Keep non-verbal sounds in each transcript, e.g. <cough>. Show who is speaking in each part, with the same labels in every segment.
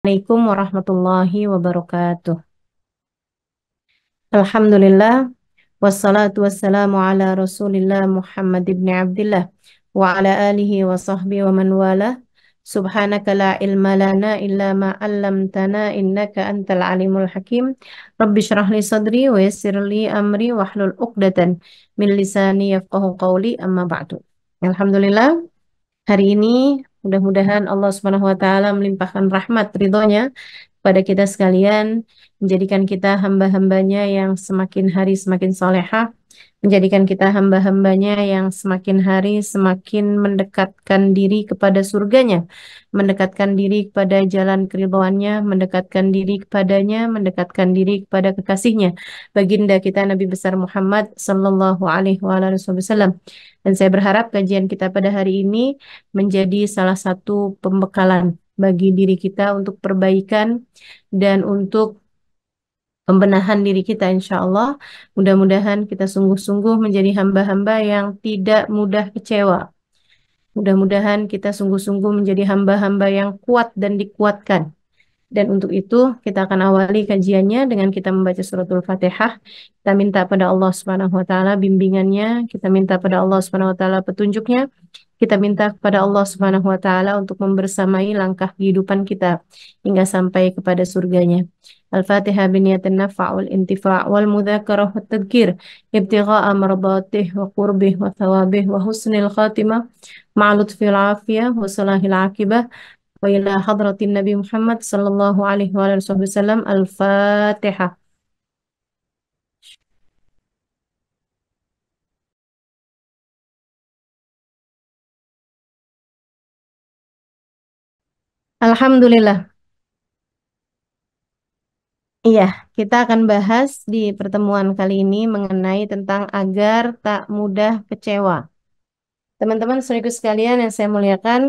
Speaker 1: Assalamualaikum warahmatullahi wabarakatuh. Alhamdulillah, wassalatu wassalamu ala rasulillah Muhammad ibn Abdullah wa ala alihi wa sahbihi wa man wala. Subhanaka la ilma lana illa ma 'allamtana innaka antal alimul hakim. Rabbi shrah li sadri wa yassir li amri wahlul 'uqdatan min lisani yafqahu qawli amma ba'du. Alhamdulillah, hari ini Mudah-mudahan Allah Subhanahu wa taala melimpahkan rahmat ridhonya pada kita sekalian, menjadikan kita hamba-hambanya yang semakin hari semakin solehah, menjadikan kita hamba-hambanya yang semakin hari semakin mendekatkan diri kepada surganya, mendekatkan diri kepada jalan keribauannya, mendekatkan diri kepadanya, mendekatkan diri kepada kekasihnya, baginda kita Nabi besar Muhammad Sallallahu Alaihi Wasallam. Dan saya berharap kajian kita pada hari ini menjadi salah satu pembekalan bagi diri kita untuk perbaikan dan untuk pembenahan diri kita insya Allah. Mudah-mudahan kita sungguh-sungguh menjadi hamba-hamba yang tidak mudah kecewa. Mudah-mudahan kita sungguh-sungguh menjadi hamba-hamba yang kuat dan dikuatkan. Dan untuk itu kita akan awali kajiannya dengan kita membaca suratul Fatihah. Kita minta pada Allah Subhanahu wa taala bimbingannya, kita minta pada Allah Subhanahu wa taala petunjuknya. Kita minta kepada Allah Subhanahu wa taala untuk membersamai langkah kehidupan kita hingga sampai kepada surganya. Al Fatiha الفاتحة wa tadkir والانتفاع والمذاكرة wa qurbih wa thawabih wa husnil khatima ma'lutfil afiyah wa salahil akibah وإلى حضرة النبي محمد صلى الله عليه وآله وسلم الفاتحة Alhamdulillah. Iya, kita akan bahas di pertemuan kali ini mengenai tentang agar tak mudah kecewa. Teman-teman serius sekalian yang saya muliakan,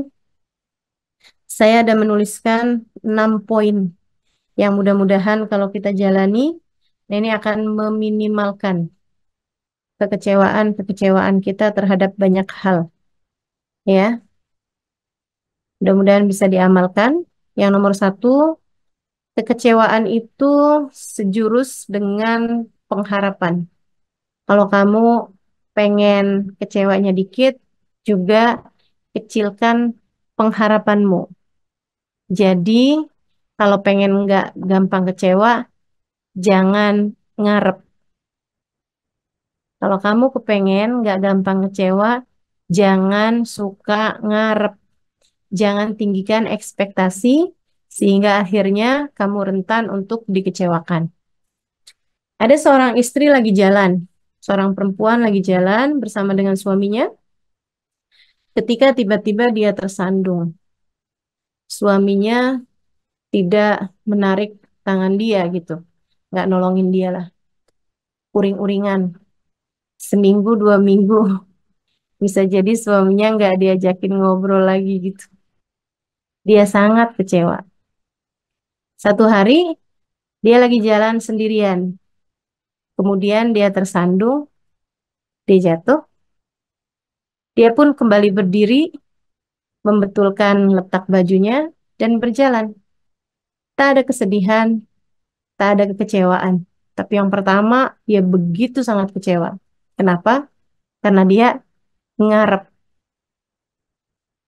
Speaker 1: saya ada menuliskan 6 poin yang mudah-mudahan kalau kita jalani ini akan meminimalkan kekecewaan-kekecewaan kita terhadap banyak hal. Ya. Mudah-mudahan bisa diamalkan. Yang nomor satu, kekecewaan itu sejurus dengan pengharapan. Kalau kamu pengen kecewanya dikit, juga kecilkan pengharapanmu. Jadi kalau pengen nggak gampang kecewa, jangan ngarep. Kalau kamu kepengen nggak gampang kecewa, jangan suka ngarep. Jangan tinggikan ekspektasi sehingga akhirnya kamu rentan untuk dikecewakan. Ada seorang istri lagi jalan, seorang perempuan lagi jalan bersama dengan suaminya. Ketika tiba-tiba dia tersandung, suaminya tidak menarik tangan dia gitu nggak nolongin dia lah uring-uringan seminggu dua minggu <laughs> bisa jadi suaminya nggak diajakin ngobrol lagi gitu dia sangat kecewa satu hari dia lagi jalan sendirian kemudian dia tersandung dia jatuh dia pun kembali berdiri membetulkan letak bajunya, dan berjalan. Tak ada kesedihan, tak ada kekecewaan. Tapi yang pertama, dia begitu sangat kecewa. Kenapa? Karena dia ngarep.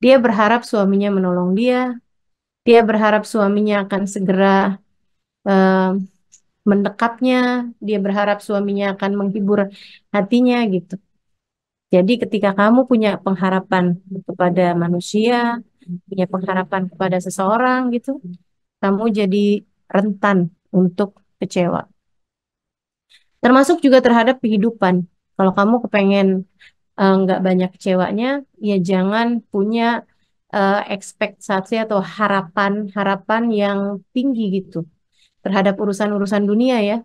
Speaker 1: Dia berharap suaminya menolong dia. Dia berharap suaminya akan segera uh, mendekapnya. Dia berharap suaminya akan menghibur hatinya gitu. Jadi ketika kamu punya pengharapan kepada manusia, punya pengharapan kepada seseorang gitu, kamu jadi rentan untuk kecewa. Termasuk juga terhadap kehidupan. Kalau kamu kepengen eh, nggak uh, banyak kecewanya, ya jangan punya uh, ekspektasi atau harapan-harapan yang tinggi gitu terhadap urusan-urusan dunia ya.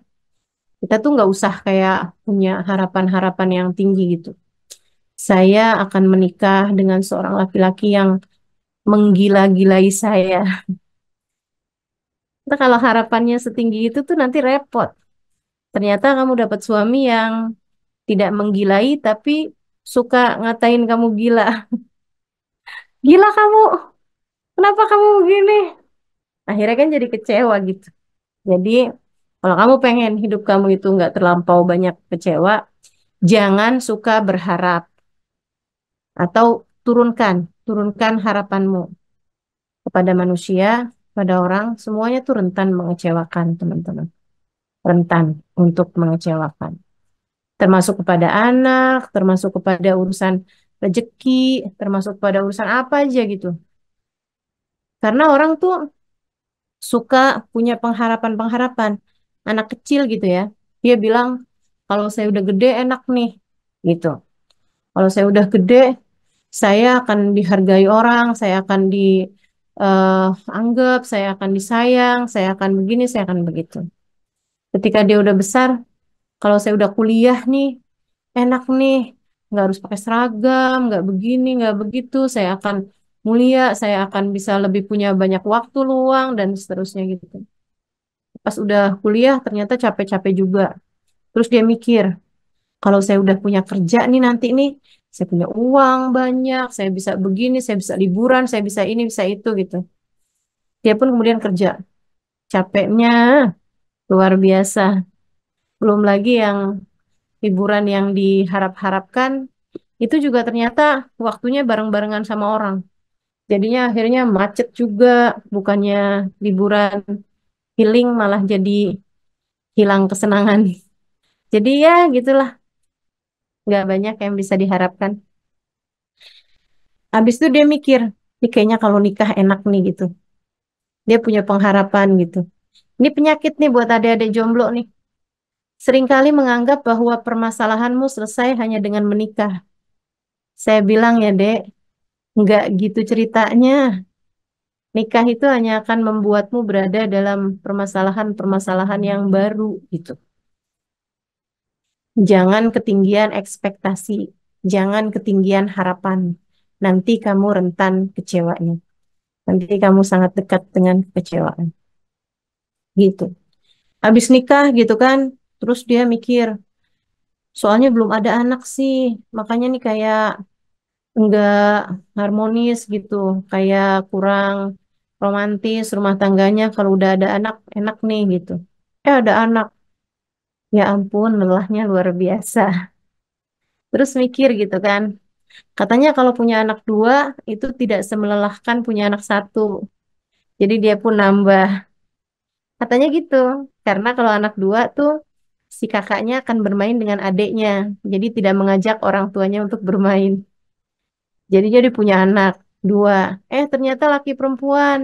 Speaker 1: Kita tuh nggak usah kayak punya harapan-harapan yang tinggi gitu saya akan menikah dengan seorang laki-laki yang menggila-gilai saya. Nah, kalau harapannya setinggi itu tuh nanti repot. Ternyata kamu dapat suami yang tidak menggilai tapi suka ngatain kamu gila. <laughs> Gila kamu. Kenapa kamu begini? Akhirnya kan jadi kecewa gitu. Jadi kalau kamu pengen hidup kamu itu nggak terlampau banyak kecewa, jangan suka berharap atau turunkan, turunkan harapanmu kepada manusia, kepada orang, semuanya tuh rentan mengecewakan, teman-teman. Rentan untuk mengecewakan. Termasuk kepada anak, termasuk kepada urusan rejeki termasuk pada urusan apa aja gitu. Karena orang tuh suka punya pengharapan-pengharapan. Anak kecil gitu ya, dia bilang, kalau saya udah gede enak nih, gitu. Kalau saya udah gede, saya akan dihargai orang, saya akan dianggap, eh, uh, saya akan disayang, saya akan begini, saya akan begitu. Ketika dia udah besar, kalau saya udah kuliah nih, enak nih, nggak harus pakai seragam, nggak begini, nggak begitu, saya akan mulia, saya akan bisa lebih punya banyak waktu luang, dan seterusnya gitu. Pas udah kuliah, ternyata capek-capek juga. Terus dia mikir, kalau saya udah punya kerja nih nanti nih, saya punya uang banyak, saya bisa begini, saya bisa liburan, saya bisa ini, bisa itu gitu. Dia pun kemudian kerja. Capeknya luar biasa. Belum lagi yang liburan yang diharap-harapkan itu juga ternyata waktunya bareng-barengan sama orang. Jadinya akhirnya macet juga, bukannya liburan healing malah jadi hilang kesenangan. <laughs> Jadi ya gitulah nggak banyak yang bisa diharapkan Abis itu dia mikir ini kayaknya kalau nikah enak nih gitu dia punya pengharapan gitu ini penyakit nih buat adik-adik jomblo nih seringkali menganggap bahwa permasalahanmu selesai hanya dengan menikah saya bilang ya dek nggak gitu ceritanya nikah itu hanya akan membuatmu berada dalam permasalahan-permasalahan yang baru gitu Jangan ketinggian ekspektasi, jangan ketinggian harapan. Nanti kamu rentan kecewanya. Nanti kamu sangat dekat dengan kecewaan. Gitu. Habis nikah gitu kan, terus dia mikir, soalnya belum ada anak sih, makanya nih kayak enggak harmonis gitu, kayak kurang romantis rumah tangganya kalau udah ada anak enak nih gitu. Eh ada anak, Ya ampun, lelahnya luar biasa. Terus mikir gitu kan. Katanya kalau punya anak dua itu tidak semelelahkan punya anak satu. Jadi dia pun nambah. Katanya gitu. Karena kalau anak dua tuh si kakaknya akan bermain dengan adiknya. Jadi tidak mengajak orang tuanya untuk bermain. Jadi jadi punya anak dua. Eh ternyata laki perempuan.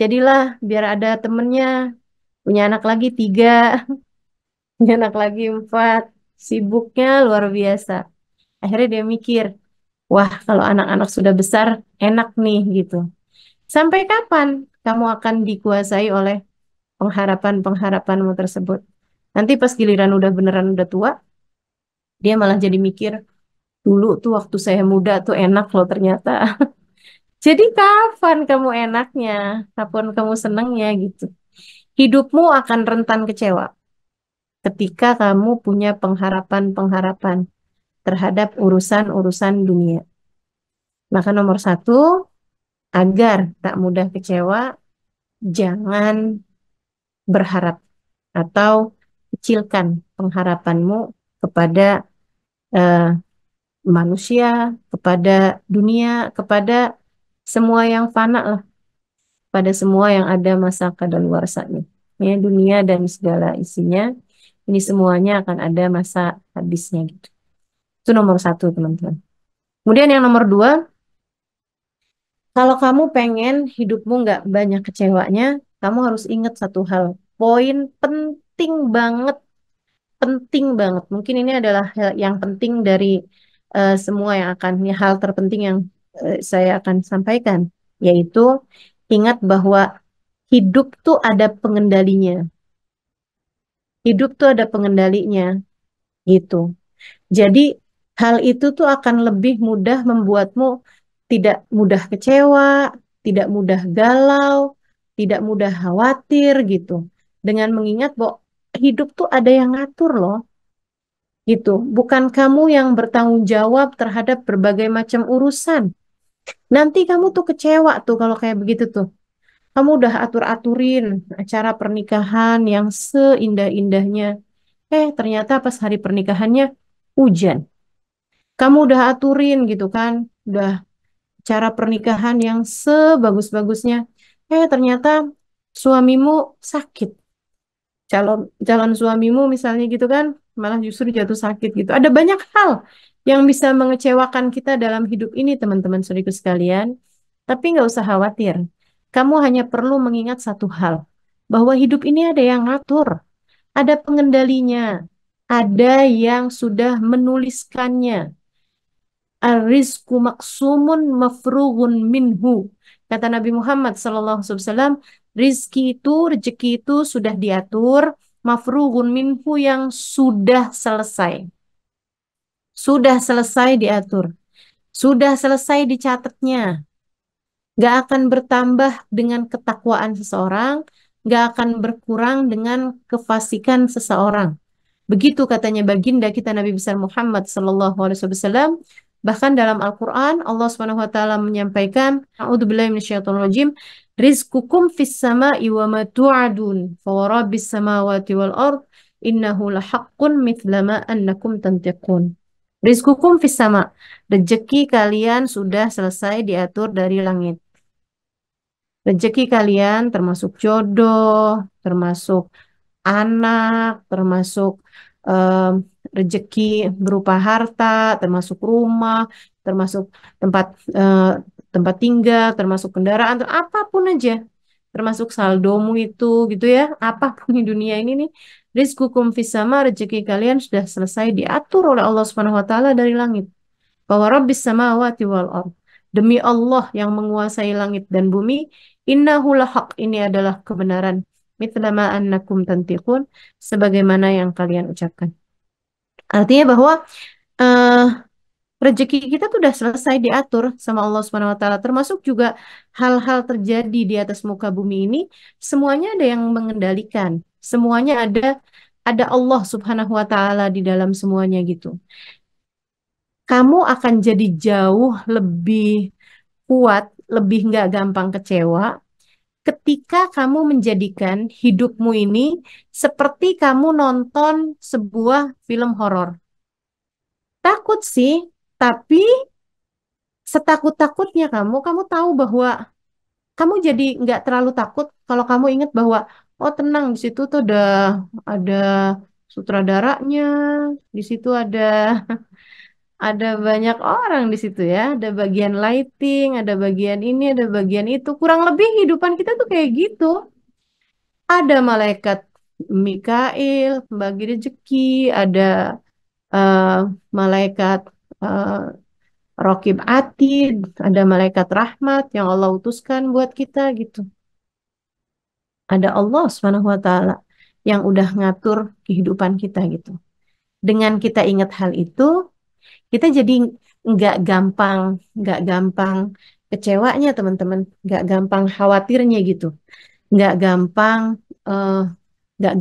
Speaker 1: Jadilah biar ada temennya. Punya anak lagi tiga. Nyenak lagi empat. Sibuknya luar biasa. Akhirnya dia mikir, wah kalau anak-anak sudah besar enak nih gitu. Sampai kapan kamu akan dikuasai oleh pengharapan-pengharapanmu tersebut? Nanti pas giliran udah beneran udah tua, dia malah jadi mikir, dulu tuh waktu saya muda tuh enak loh ternyata. <laughs> Jadi kapan kamu enaknya, kapan kamu senengnya gitu. Hidupmu akan rentan kecewa ketika kamu punya pengharapan-pengharapan terhadap urusan-urusan dunia. Maka nomor satu, agar tak mudah kecewa, jangan berharap atau kecilkan pengharapanmu kepada eh, manusia, kepada dunia, kepada semua yang fana lah, pada semua yang ada masa kadaluarsanya, ya dunia dan segala isinya. Ini semuanya akan ada masa habisnya gitu. Itu nomor satu teman-teman. Kemudian yang nomor dua, kalau kamu pengen hidupmu nggak banyak kecewanya, kamu harus ingat satu hal. Poin penting banget, penting banget. Mungkin ini adalah yang penting dari uh, semua yang akan, hal terpenting yang uh, saya akan sampaikan. Yaitu ingat bahwa hidup tuh ada pengendalinya hidup tuh ada pengendalinya gitu. Jadi hal itu tuh akan lebih mudah membuatmu tidak mudah kecewa, tidak mudah galau, tidak mudah khawatir gitu. Dengan mengingat bahwa hidup tuh ada yang ngatur loh. Gitu. Bukan kamu yang bertanggung jawab terhadap berbagai macam urusan. Nanti kamu tuh kecewa tuh kalau kayak begitu tuh. Kamu udah atur-aturin acara pernikahan yang seindah-indahnya. Eh, ternyata pas hari pernikahannya hujan. Kamu udah aturin gitu kan, udah cara pernikahan yang sebagus-bagusnya. Eh, ternyata suamimu sakit. Calon calon suamimu misalnya gitu kan, malah justru jatuh sakit gitu. Ada banyak hal yang bisa mengecewakan kita dalam hidup ini, teman-teman suriku sekalian. Tapi nggak usah khawatir. Kamu hanya perlu mengingat satu hal, bahwa hidup ini ada yang ngatur, ada pengendalinya, ada yang sudah menuliskannya. Arisku risku maksumun mafrugun minhu. Kata Nabi Muhammad SAW, rizki itu, rezeki itu sudah diatur, mafrugun minhu yang sudah selesai. Sudah selesai diatur. Sudah selesai dicatatnya. Gak akan bertambah dengan ketakwaan seseorang, gak akan berkurang dengan kefasikan seseorang. Begitu katanya baginda kita Nabi besar Muhammad Sallallahu Alaihi Wasallam. Bahkan dalam Al-Quran Allah Subhanahu Wa Taala menyampaikan, "A'udzubillahi minasyaitonirrajim, rizqukum fis sama'i wa ma tu'adun, fawarabbis samawati wal ard, innahu lahaqqun mithla ma annakum tantiqun." Rizkukum fis sama. Rezeki kalian sudah selesai diatur dari langit rezeki kalian termasuk jodoh, termasuk anak, termasuk um, eh, rezeki berupa harta, termasuk rumah, termasuk tempat uh, tempat tinggal, termasuk kendaraan, apapun aja, termasuk saldomu itu gitu ya, apapun di dunia ini nih, rizkukum fisama rezeki kalian sudah selesai diatur oleh Allah Subhanahu wa taala dari langit. Bahwa rabbis samawati wal ard. Demi Allah yang menguasai langit dan bumi, Innahu lahaq ini adalah kebenaran. Mitlama annakum tantiqun sebagaimana yang kalian ucapkan. Artinya bahwa uh, rezeki kita tuh udah selesai diatur sama Allah Subhanahu wa taala. Termasuk juga hal-hal terjadi di atas muka bumi ini semuanya ada yang mengendalikan. Semuanya ada ada Allah Subhanahu wa taala di dalam semuanya gitu. Kamu akan jadi jauh lebih kuat lebih nggak gampang kecewa ketika kamu menjadikan hidupmu ini seperti kamu nonton sebuah film horor. Takut sih, tapi setakut-takutnya kamu, kamu tahu bahwa kamu jadi nggak terlalu takut kalau kamu ingat bahwa oh tenang di situ tuh ada ada sutradaranya, di situ ada ada banyak orang di situ ya. Ada bagian lighting, ada bagian ini, ada bagian itu. Kurang lebih kehidupan kita tuh kayak gitu. Ada malaikat Mikail, bagi rezeki, ada uh, malaikat uh, Rokib Atid, ada malaikat rahmat yang Allah utuskan buat kita gitu. Ada Allah Subhanahu wa taala yang udah ngatur kehidupan kita gitu. Dengan kita ingat hal itu, kita jadi nggak gampang nggak gampang kecewanya teman-teman nggak gampang khawatirnya gitu nggak gampang uh,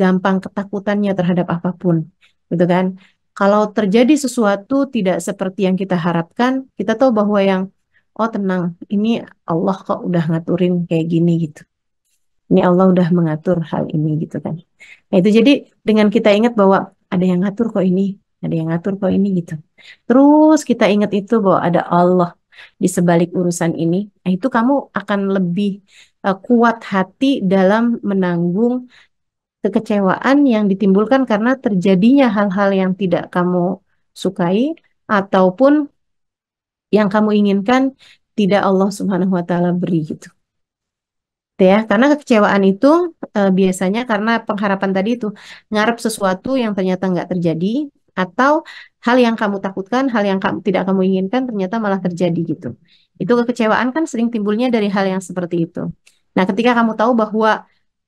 Speaker 1: gampang ketakutannya terhadap apapun gitu kan kalau terjadi sesuatu tidak seperti yang kita harapkan kita tahu bahwa yang oh tenang ini Allah kok udah ngaturin kayak gini gitu ini Allah udah mengatur hal ini gitu kan nah itu jadi dengan kita ingat bahwa ada yang ngatur kok ini ada yang ngatur kok ini gitu terus kita ingat itu bahwa ada Allah di sebalik urusan ini nah, itu kamu akan lebih uh, kuat hati dalam menanggung kekecewaan yang ditimbulkan karena terjadinya hal-hal yang tidak kamu sukai ataupun yang kamu inginkan tidak Allah Subhanahu wa taala beri gitu, gitu ya karena kekecewaan itu e, biasanya karena pengharapan tadi itu ngarep sesuatu yang ternyata nggak terjadi atau hal yang kamu takutkan, hal yang kamu, tidak kamu inginkan ternyata malah terjadi gitu. Itu kekecewaan kan sering timbulnya dari hal yang seperti itu. Nah, ketika kamu tahu bahwa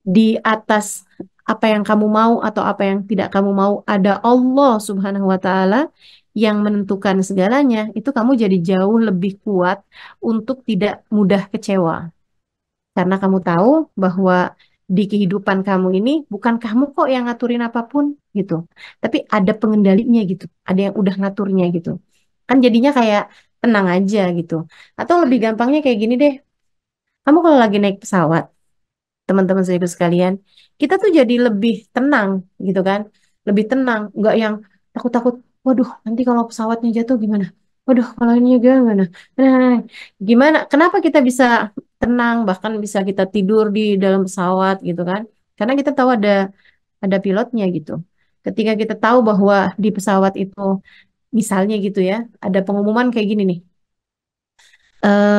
Speaker 1: di atas apa yang kamu mau atau apa yang tidak kamu mau ada Allah Subhanahu wa taala yang menentukan segalanya, itu kamu jadi jauh lebih kuat untuk tidak mudah kecewa. Karena kamu tahu bahwa di kehidupan kamu ini bukan kamu kok yang ngaturin apapun gitu. Tapi ada pengendalinya gitu. Ada yang udah ngaturnya gitu. Kan jadinya kayak tenang aja gitu. Atau lebih gampangnya kayak gini deh. Kamu kalau lagi naik pesawat, teman-teman saya sekalian, kita tuh jadi lebih tenang gitu kan. Lebih tenang, nggak yang takut-takut, waduh nanti kalau pesawatnya jatuh gimana? Waduh, kalau ini gimana? Nah, nah, nah, gimana? Kenapa kita bisa tenang bahkan bisa kita tidur di dalam pesawat gitu kan karena kita tahu ada ada pilotnya gitu ketika kita tahu bahwa di pesawat itu misalnya gitu ya ada pengumuman kayak gini nih uh,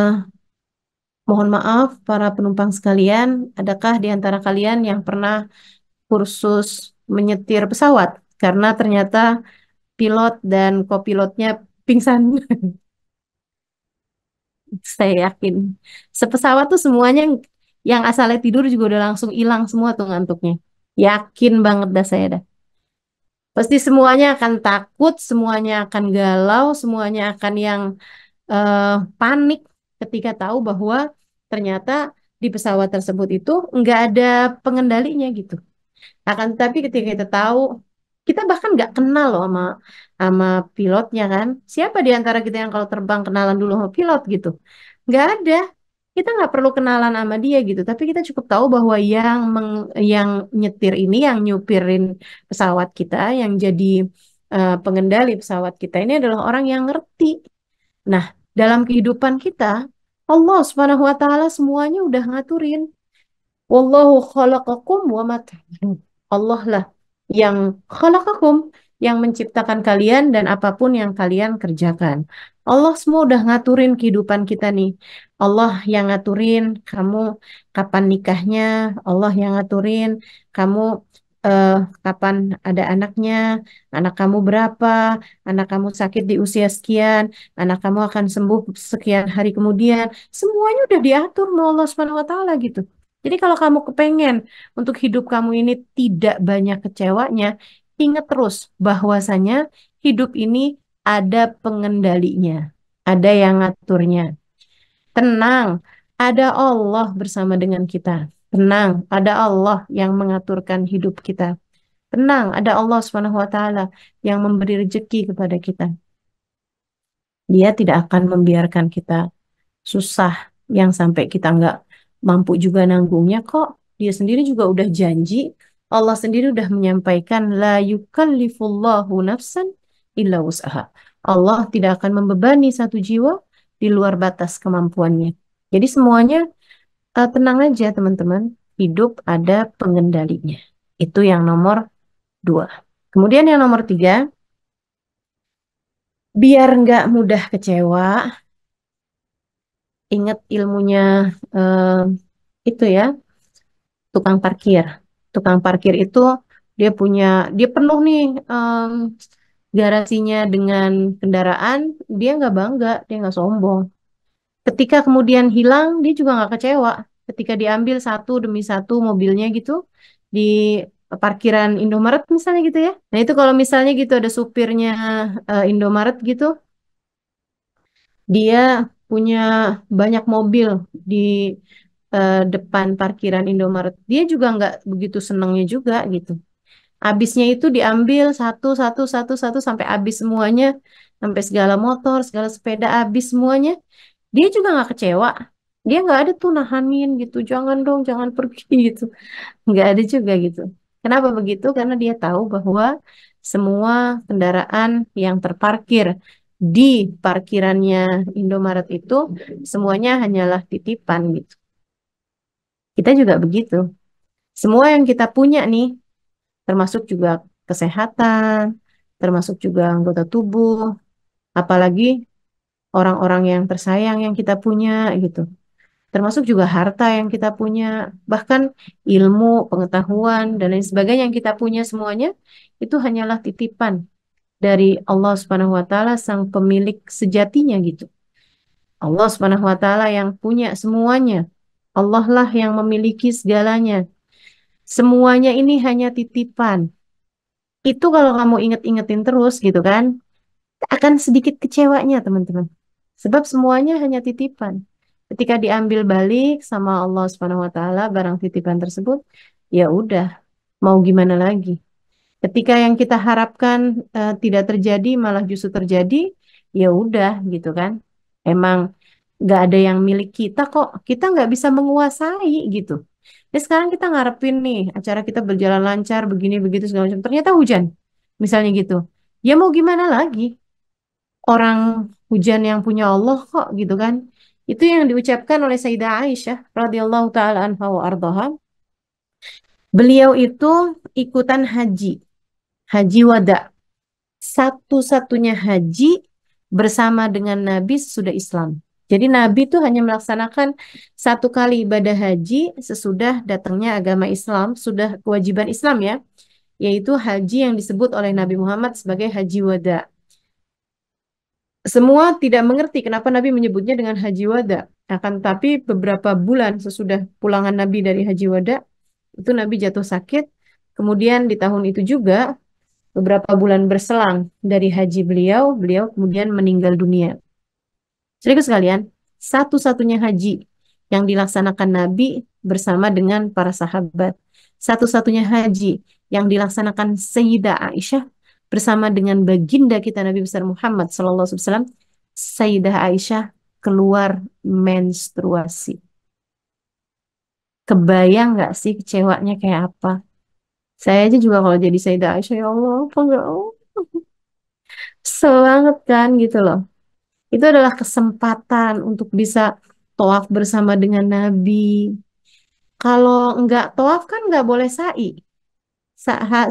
Speaker 1: mohon maaf para penumpang sekalian adakah di antara kalian yang pernah kursus menyetir pesawat karena ternyata pilot dan kopilotnya pingsan <laughs> Saya yakin. Sepesawat tuh semuanya yang asalnya tidur juga udah langsung hilang semua tuh ngantuknya. Yakin banget dah saya dah. Pasti semuanya akan takut, semuanya akan galau, semuanya akan yang uh, panik ketika tahu bahwa ternyata di pesawat tersebut itu nggak ada pengendalinya gitu. Akan tetapi ketika kita tahu kita bahkan nggak kenal loh sama sama pilotnya kan siapa di antara kita yang kalau terbang kenalan dulu sama pilot gitu nggak ada kita nggak perlu kenalan sama dia gitu tapi kita cukup tahu bahwa yang meng, yang nyetir ini yang nyupirin pesawat kita yang jadi uh, pengendali pesawat kita ini adalah orang yang ngerti nah dalam kehidupan kita Allah Subhanahu wa taala semuanya udah ngaturin wallahu khalaqakum wa Allah lah yang khalaqakum yang menciptakan kalian dan apapun yang kalian kerjakan. Allah semua udah ngaturin kehidupan kita nih. Allah yang ngaturin kamu kapan nikahnya, Allah yang ngaturin kamu uh, kapan ada anaknya, anak kamu berapa, anak kamu sakit di usia sekian, anak kamu akan sembuh sekian hari kemudian. Semuanya udah diatur mau Allah Subhanahu wa taala gitu. Jadi kalau kamu kepengen untuk hidup kamu ini tidak banyak kecewanya, ingat terus bahwasanya hidup ini ada pengendalinya, ada yang ngaturnya. Tenang, ada Allah bersama dengan kita. Tenang, ada Allah yang mengaturkan hidup kita. Tenang, ada Allah swt yang memberi rejeki kepada kita. Dia tidak akan membiarkan kita susah yang sampai kita nggak mampu juga nanggungnya kok. Dia sendiri juga udah janji, Allah sendiri udah menyampaikan la yukallifullahu nafsan illa usaha. Allah tidak akan membebani satu jiwa di luar batas kemampuannya. Jadi semuanya uh, tenang aja teman-teman, hidup ada pengendalinya. Itu yang nomor dua. Kemudian yang nomor tiga, biar nggak mudah kecewa, ingat ilmunya uh, itu ya tukang parkir. Tukang parkir itu dia punya dia penuh nih um, garasinya dengan kendaraan, dia nggak bangga, dia nggak sombong. Ketika kemudian hilang, dia juga nggak kecewa. Ketika diambil satu demi satu mobilnya gitu di parkiran Indomaret misalnya gitu ya. Nah itu kalau misalnya gitu ada supirnya uh, Indomaret gitu, dia punya banyak mobil di uh, depan parkiran Indomaret. Dia juga nggak begitu senangnya juga gitu. Abisnya itu diambil satu satu satu satu sampai habis semuanya, sampai segala motor, segala sepeda habis semuanya. Dia juga nggak kecewa. Dia nggak ada tuh nahanin gitu, jangan dong, jangan pergi <laughs> gitu. Nggak ada juga gitu. Kenapa begitu? Karena dia tahu bahwa semua kendaraan yang terparkir di parkirannya Indomaret itu semuanya hanyalah titipan gitu. Kita juga begitu. Semua yang kita punya nih, termasuk juga kesehatan, termasuk juga anggota tubuh, apalagi orang-orang yang tersayang yang kita punya gitu. Termasuk juga harta yang kita punya, bahkan ilmu, pengetahuan, dan lain sebagainya yang kita punya semuanya, itu hanyalah titipan dari Allah Subhanahu wa taala sang pemilik sejatinya gitu. Allah Subhanahu wa taala yang punya semuanya. Allah lah yang memiliki segalanya. Semuanya ini hanya titipan. Itu kalau kamu inget-ingetin terus gitu kan, akan sedikit kecewanya teman-teman. Sebab semuanya hanya titipan. Ketika diambil balik sama Allah Subhanahu wa taala barang titipan tersebut, ya udah, mau gimana lagi? Ketika yang kita harapkan uh, tidak terjadi malah justru terjadi, ya udah gitu kan. Emang nggak ada yang milik kita kok. Kita nggak bisa menguasai gitu. ya sekarang kita ngarepin nih acara kita berjalan lancar begini begitu segala macam. Ternyata hujan, misalnya gitu. Ya mau gimana lagi? Orang hujan yang punya Allah kok gitu kan. Itu yang diucapkan oleh Sayyidah Aisyah radhiyallahu taala anha wa ardaha. Beliau itu ikutan haji haji wada. Satu-satunya haji bersama dengan Nabi sudah Islam. Jadi Nabi itu hanya melaksanakan satu kali ibadah haji sesudah datangnya agama Islam, sudah kewajiban Islam ya, yaitu haji yang disebut oleh Nabi Muhammad sebagai haji wada. Semua tidak mengerti kenapa Nabi menyebutnya dengan haji wada. Akan nah, tapi beberapa bulan sesudah pulangan Nabi dari haji wada, itu Nabi jatuh sakit. Kemudian di tahun itu juga Beberapa bulan berselang dari haji beliau, beliau kemudian meninggal dunia. Serius sekalian, satu-satunya haji yang dilaksanakan Nabi bersama dengan para sahabat. Satu-satunya haji yang dilaksanakan Sayyidah Aisyah bersama dengan baginda kita Nabi besar Muhammad sallallahu alaihi wasallam, Sayyidah Aisyah keluar menstruasi. Kebayang nggak sih kecewanya kayak apa? Saya aja juga kalau jadi Sayyidah Aisyah, ya Allah, apa ya enggak Allah. kan gitu loh. Itu adalah kesempatan untuk bisa toaf bersama dengan Nabi. Kalau enggak toaf kan enggak boleh sa'i.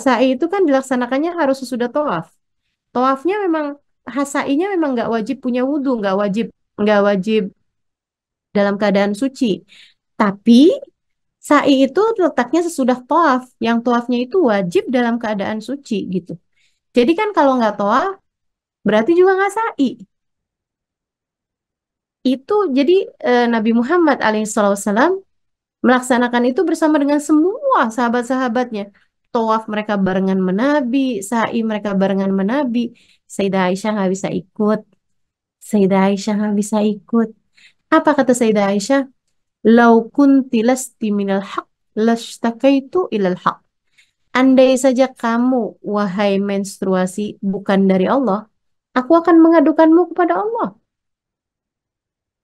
Speaker 1: Sa'i itu kan dilaksanakannya harus sesudah toaf. Toafnya memang, sa'inya memang enggak wajib punya wudhu, enggak wajib, enggak wajib dalam keadaan suci. Tapi Sa'i itu letaknya sesudah toaf, yang toafnya itu wajib dalam keadaan suci gitu. Jadi kan kalau nggak toaf, berarti juga nggak sa'i. Itu jadi e, Nabi Muhammad alaihissalam melaksanakan itu bersama dengan semua sahabat-sahabatnya. Toaf mereka barengan menabi, sa'i mereka barengan menabi. Sayyidah Aisyah nggak bisa ikut. Sayyidah Aisyah nggak bisa ikut. Apa kata Sayyidah Aisyah? Lau kunti lasti minal haq, lastakaitu ilal haq. Andai saja kamu, wahai menstruasi, bukan dari Allah, aku akan mengadukanmu kepada Allah.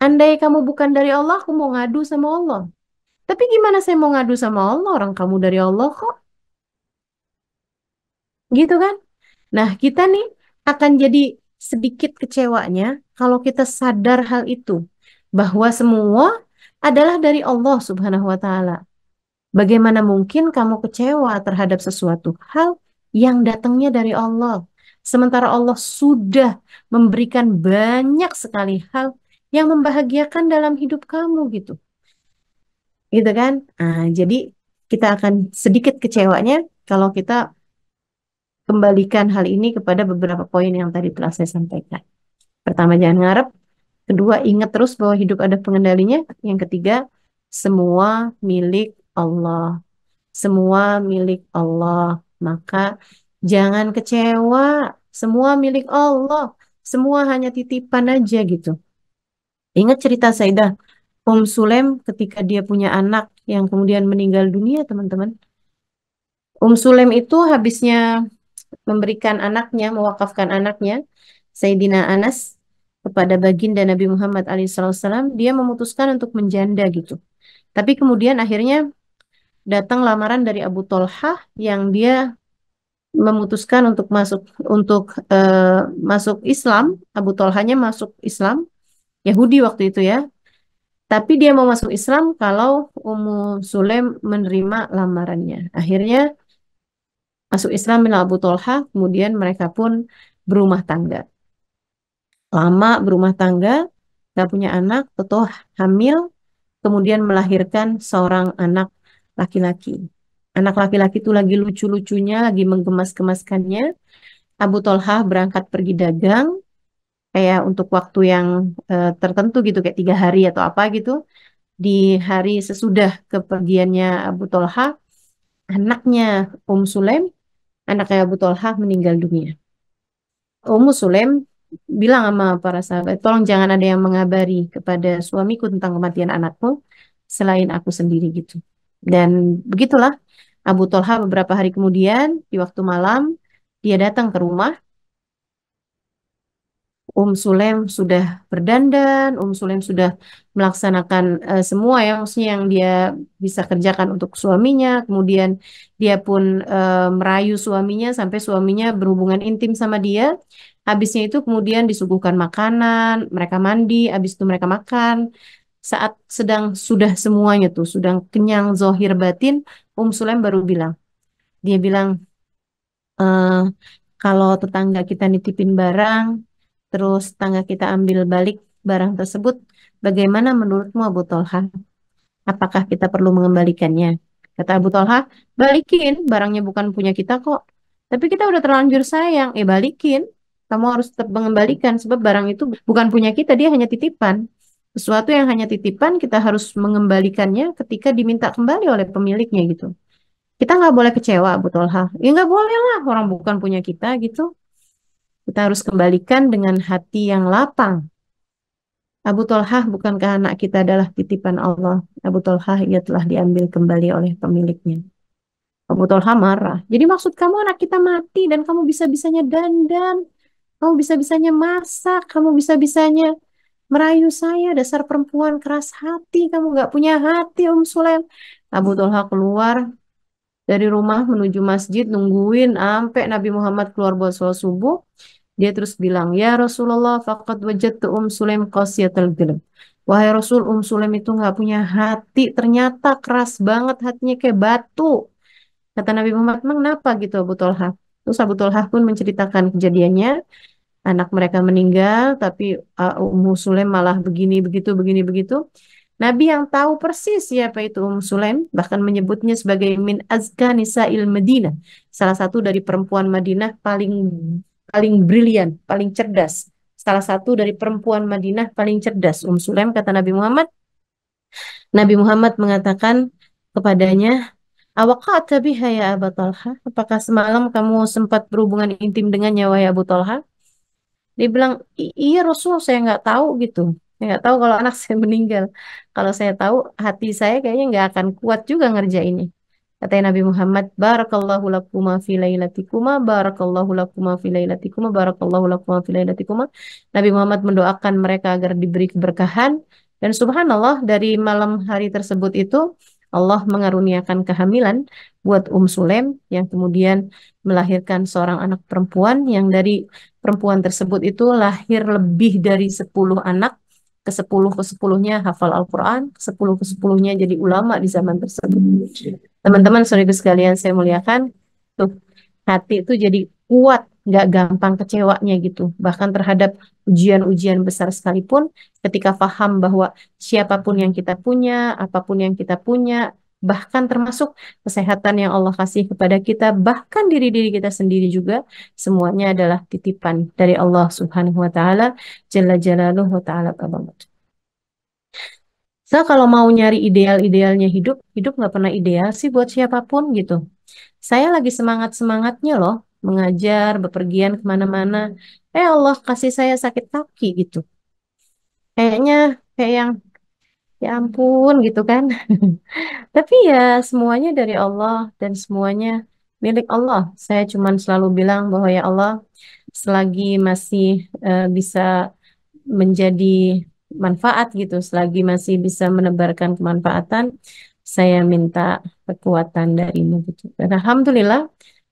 Speaker 1: Andai kamu bukan dari Allah, aku mau ngadu sama Allah. Tapi gimana saya mau ngadu sama Allah, orang kamu dari Allah kok? Gitu kan? Nah, kita nih akan jadi sedikit kecewanya kalau kita sadar hal itu. Bahwa semua adalah dari Allah Subhanahu wa taala. Bagaimana mungkin kamu kecewa terhadap sesuatu hal yang datangnya dari Allah? Sementara Allah sudah memberikan banyak sekali hal yang membahagiakan dalam hidup kamu gitu. Gitu kan? Nah, jadi kita akan sedikit kecewanya kalau kita kembalikan hal ini kepada beberapa poin yang tadi telah saya sampaikan. Pertama, jangan ngarep Kedua, ingat terus bahwa hidup ada pengendalinya. Yang ketiga, semua milik Allah. Semua milik Allah. Maka jangan kecewa. Semua milik Allah. Semua hanya titipan aja gitu. Ingat cerita Saidah Om Sulem ketika dia punya anak yang kemudian meninggal dunia, teman-teman. Om Sulem itu habisnya memberikan anaknya, mewakafkan anaknya, Sayyidina Anas, kepada baginda Nabi Muhammad alaihissalam dia memutuskan untuk menjanda gitu tapi kemudian akhirnya datang lamaran dari Abu Tolha yang dia memutuskan untuk masuk untuk uh, masuk Islam Abu Tolhanya masuk Islam Yahudi waktu itu ya tapi dia mau masuk Islam kalau Ummu Sulaim menerima lamarannya akhirnya masuk Islam bin Abu Tolha kemudian mereka pun berumah tangga lama berumah tangga, nggak punya anak, atau hamil, kemudian melahirkan seorang anak laki-laki. Anak laki-laki itu lagi lucu-lucunya, lagi menggemas-gemaskannya. Abu Tolha berangkat pergi dagang, kayak untuk waktu yang e, tertentu gitu, kayak tiga hari atau apa gitu. Di hari sesudah kepergiannya Abu Tolha, anaknya Um Sulem, anaknya Abu Tolha meninggal dunia. Um Sulem bilang sama para sahabat, tolong jangan ada yang mengabari kepada suamiku tentang kematian anakku selain aku sendiri gitu. Dan begitulah Abu Tolha beberapa hari kemudian di waktu malam dia datang ke rumah. Um Sulem sudah berdandan, Um Sulem sudah melaksanakan uh, semua ya maksudnya yang dia bisa kerjakan untuk suaminya. Kemudian dia pun uh, merayu suaminya sampai suaminya berhubungan intim sama dia habisnya itu kemudian disuguhkan makanan, mereka mandi, habis itu mereka makan. Saat sedang sudah semuanya tuh, sudah kenyang zohir batin, Um Sulaim baru bilang. Dia bilang, e, kalau tetangga kita nitipin barang, terus tetangga kita ambil balik barang tersebut, bagaimana menurutmu Abu Tolha? Apakah kita perlu mengembalikannya? Kata Abu Talha, balikin, barangnya bukan punya kita kok. Tapi kita udah terlanjur sayang, eh balikin. Kamu harus tetap mengembalikan sebab barang itu bukan punya kita, dia hanya titipan. Sesuatu yang hanya titipan kita harus mengembalikannya ketika diminta kembali oleh pemiliknya gitu. Kita nggak boleh kecewa, betul Tolha. Ya nggak boleh lah, orang bukan punya kita gitu. Kita harus kembalikan dengan hati yang lapang. Abu Tolhah bukankah anak kita adalah titipan Allah? Abu Tolhah ia telah diambil kembali oleh pemiliknya. Abu Tolha marah. Jadi maksud kamu anak kita mati dan kamu bisa-bisanya dandan, kamu bisa-bisanya masak, kamu bisa-bisanya merayu saya, dasar perempuan keras hati, kamu gak punya hati, Om Sulem. Abu Tulha keluar dari rumah menuju masjid, nungguin sampai Nabi Muhammad keluar buat sholat subuh. Dia terus bilang, Ya Rasulullah, fakat wajatu Um Sulaim qasiyatal gilm. Wahai Rasul, Um Sulaim itu gak punya hati. Ternyata keras banget hatinya kayak batu. Kata Nabi Muhammad, emang kenapa gitu Abu Tolha? Terus Abu Tolha pun menceritakan kejadiannya anak mereka meninggal, tapi uh, Ummu Sulaim malah begini begitu begini begitu. Nabi yang tahu persis siapa itu Ummu Sulaim bahkan menyebutnya sebagai min azka nisa'il Madinah, salah satu dari perempuan Madinah paling paling brilian, paling cerdas. Salah satu dari perempuan Madinah paling cerdas. Ummu Sulaim kata Nabi Muhammad Nabi Muhammad mengatakan kepadanya, Awakata biha ya Abu Talha? Apakah semalam kamu sempat berhubungan intim dengan nyawa ya Abu Talha? Dia iya Rasul saya nggak tahu gitu. Saya nggak tahu kalau anak <laughs> saya meninggal. Kalau saya tahu, hati saya kayaknya nggak akan kuat juga ngerjainnya. kata Nabi Muhammad, Barakallahu lakuma fi lailatikuma, Barakallahu lakuma fi lailatikuma, Barakallahu lakuma fi lailatikuma. Nabi Muhammad mendoakan mereka agar diberi keberkahan. Dan subhanallah dari malam hari tersebut itu, Allah mengaruniakan kehamilan buat Um Sulem yang kemudian melahirkan seorang anak perempuan yang dari perempuan tersebut itu lahir lebih dari 10 anak ke sepuluh ke sepuluhnya hafal Al-Quran, ke sepuluh ke sepuluhnya jadi ulama di zaman tersebut. Teman-teman, saudara sekalian saya muliakan, tuh hati itu jadi kuat nggak gampang kecewanya gitu. Bahkan terhadap ujian-ujian besar sekalipun, ketika paham bahwa siapapun yang kita punya, apapun yang kita punya, bahkan termasuk kesehatan yang Allah kasih kepada kita, bahkan diri-diri kita sendiri juga, semuanya adalah titipan dari Allah Subhanahu wa taala jalla jalaluhu wa taala Saya so, kalau mau nyari ideal-idealnya hidup, hidup nggak pernah ideal sih buat siapapun gitu. Saya lagi semangat-semangatnya loh mengajar, bepergian kemana-mana. Eh Allah kasih saya sakit kaki gitu. Kayaknya kayak yang ya ampun gitu kan. <laughs> Tapi ya semuanya dari Allah dan semuanya milik Allah. Saya cuman selalu bilang bahwa ya Allah selagi masih uh, bisa menjadi manfaat gitu, selagi masih bisa menebarkan kemanfaatan, saya minta kekuatan darimu gitu. Dan alhamdulillah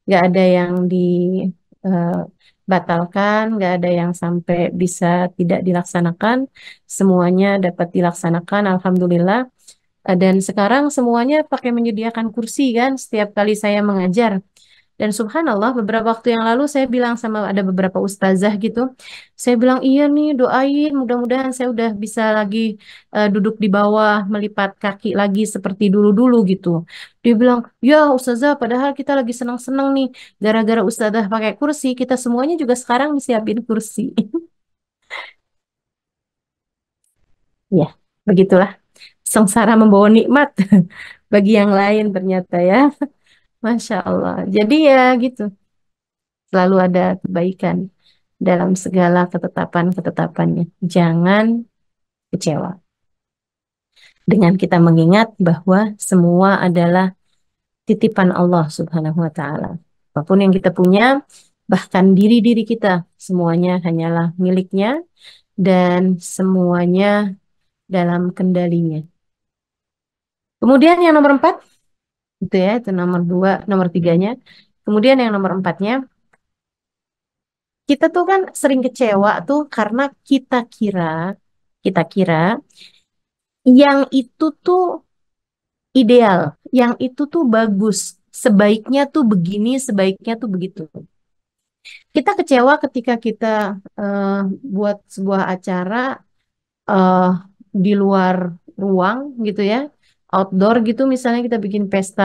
Speaker 1: nggak ada yang dibatalkan, eh, nggak ada yang sampai bisa tidak dilaksanakan, semuanya dapat dilaksanakan, alhamdulillah. Eh, dan sekarang semuanya pakai menyediakan kursi kan, setiap kali saya mengajar dan subhanallah beberapa waktu yang lalu saya bilang sama ada beberapa ustazah gitu, saya bilang iya nih doain mudah-mudahan saya udah bisa lagi uh, duduk di bawah melipat kaki lagi seperti dulu-dulu gitu. Dia bilang, ya ustazah padahal kita lagi senang-senang nih gara-gara ustazah pakai kursi kita semuanya juga sekarang disiapin kursi. <laughs> ya, begitulah. Sengsara membawa nikmat <laughs> bagi yang lain ternyata ya. Masya Allah. Jadi ya gitu, selalu ada kebaikan dalam segala ketetapan-ketetapannya. Jangan kecewa. Dengan kita mengingat bahwa semua adalah titipan Allah Subhanahu wa taala. Apapun yang kita punya, bahkan diri-diri kita, semuanya hanyalah miliknya dan semuanya dalam kendalinya. Kemudian yang nomor empat, itu ya, itu nomor dua, nomor tiganya. Kemudian yang nomor empatnya, kita tuh kan sering kecewa tuh karena kita kira, kita kira yang itu tuh ideal, yang itu tuh bagus, sebaiknya tuh begini, sebaiknya tuh begitu. Kita kecewa ketika kita uh, buat sebuah acara uh, di luar ruang gitu ya, outdoor gitu misalnya kita bikin pesta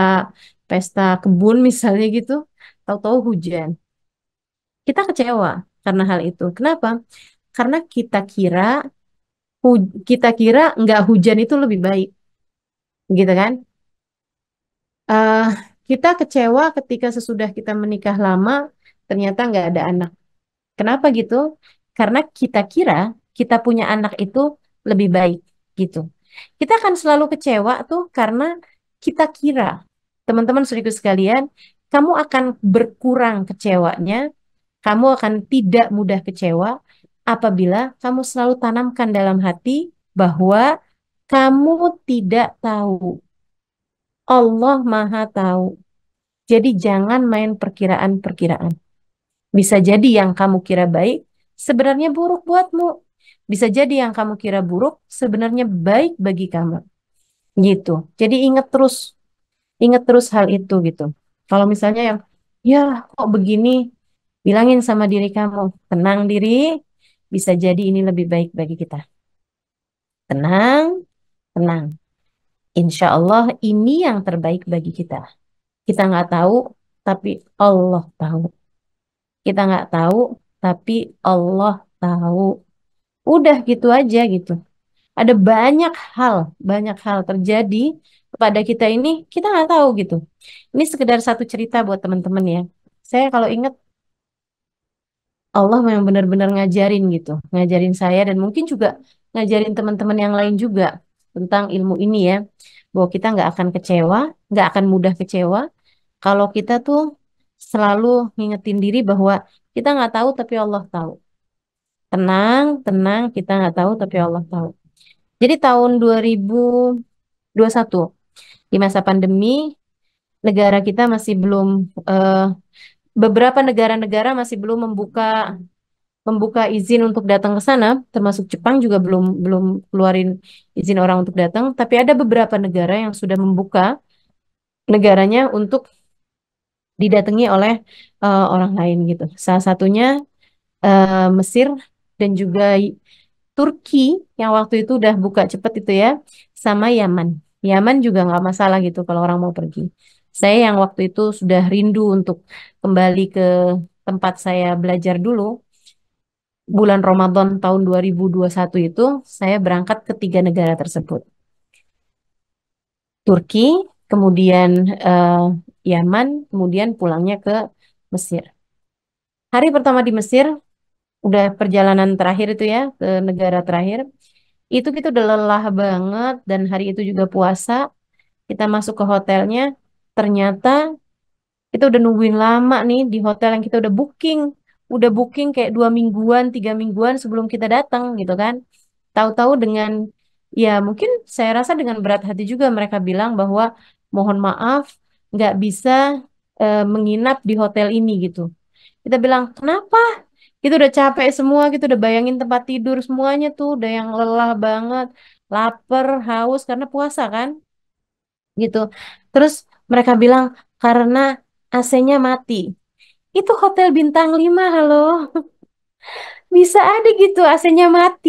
Speaker 1: pesta kebun misalnya gitu tahu-tahu hujan kita kecewa karena hal itu kenapa karena kita kira kita kira nggak hujan itu lebih baik gitu kan uh, kita kecewa ketika sesudah kita menikah lama ternyata nggak ada anak kenapa gitu karena kita kira kita punya anak itu lebih baik gitu kita akan selalu kecewa tuh karena kita kira, teman-teman seribu sekalian, kamu akan berkurang kecewanya, kamu akan tidak mudah kecewa apabila kamu selalu tanamkan dalam hati bahwa kamu tidak tahu. Allah Maha Tahu. Jadi jangan main perkiraan-perkiraan. Bisa jadi yang kamu kira baik, sebenarnya buruk buatmu. Bisa jadi yang kamu kira buruk sebenarnya baik bagi kamu. Gitu. Jadi ingat terus. Ingat terus hal itu gitu. Kalau misalnya yang, ya kok begini, bilangin sama diri kamu, tenang diri, bisa jadi ini lebih baik bagi kita. Tenang, tenang. Insya Allah ini yang terbaik bagi kita. Kita nggak tahu, tapi Allah tahu. Kita nggak tahu, tapi Allah tahu udah gitu aja gitu ada banyak hal banyak hal terjadi kepada kita ini kita nggak tahu gitu ini sekedar satu cerita buat teman-teman ya saya kalau ingat Allah memang benar-benar ngajarin gitu ngajarin saya dan mungkin juga ngajarin teman-teman yang lain juga tentang ilmu ini ya bahwa kita nggak akan kecewa nggak akan mudah kecewa kalau kita tuh selalu ngingetin diri bahwa kita nggak tahu tapi Allah tahu Tenang, tenang, kita nggak tahu tapi Allah tahu. Jadi tahun 2021 di masa pandemi negara kita masih belum uh, beberapa negara-negara masih belum membuka membuka izin untuk datang ke sana, termasuk Jepang juga belum belum keluarin izin orang untuk datang, tapi ada beberapa negara yang sudah membuka negaranya untuk didatangi oleh uh, orang lain gitu. Salah satunya uh, Mesir dan juga Turki yang waktu itu udah buka cepet itu ya sama Yaman. Yaman juga nggak masalah gitu kalau orang mau pergi. Saya yang waktu itu sudah rindu untuk kembali ke tempat saya belajar dulu. Bulan Ramadan tahun 2021 itu saya berangkat ke tiga negara tersebut. Turki, kemudian uh, Yaman, kemudian pulangnya ke Mesir. Hari pertama di Mesir, udah perjalanan terakhir itu ya ke negara terakhir itu kita udah lelah banget dan hari itu juga puasa kita masuk ke hotelnya ternyata kita udah nungguin lama nih di hotel yang kita udah booking udah booking kayak dua mingguan tiga mingguan sebelum kita datang gitu kan tahu-tahu dengan ya mungkin saya rasa dengan berat hati juga mereka bilang bahwa mohon maaf nggak bisa e, menginap di hotel ini gitu kita bilang kenapa kita udah capek semua kita udah bayangin tempat tidur semuanya tuh, udah yang lelah banget, lapar, haus karena puasa kan. Gitu. Terus mereka bilang karena AC-nya mati. Itu hotel bintang 5, halo. <laughs> Bisa ada gitu AC-nya mati.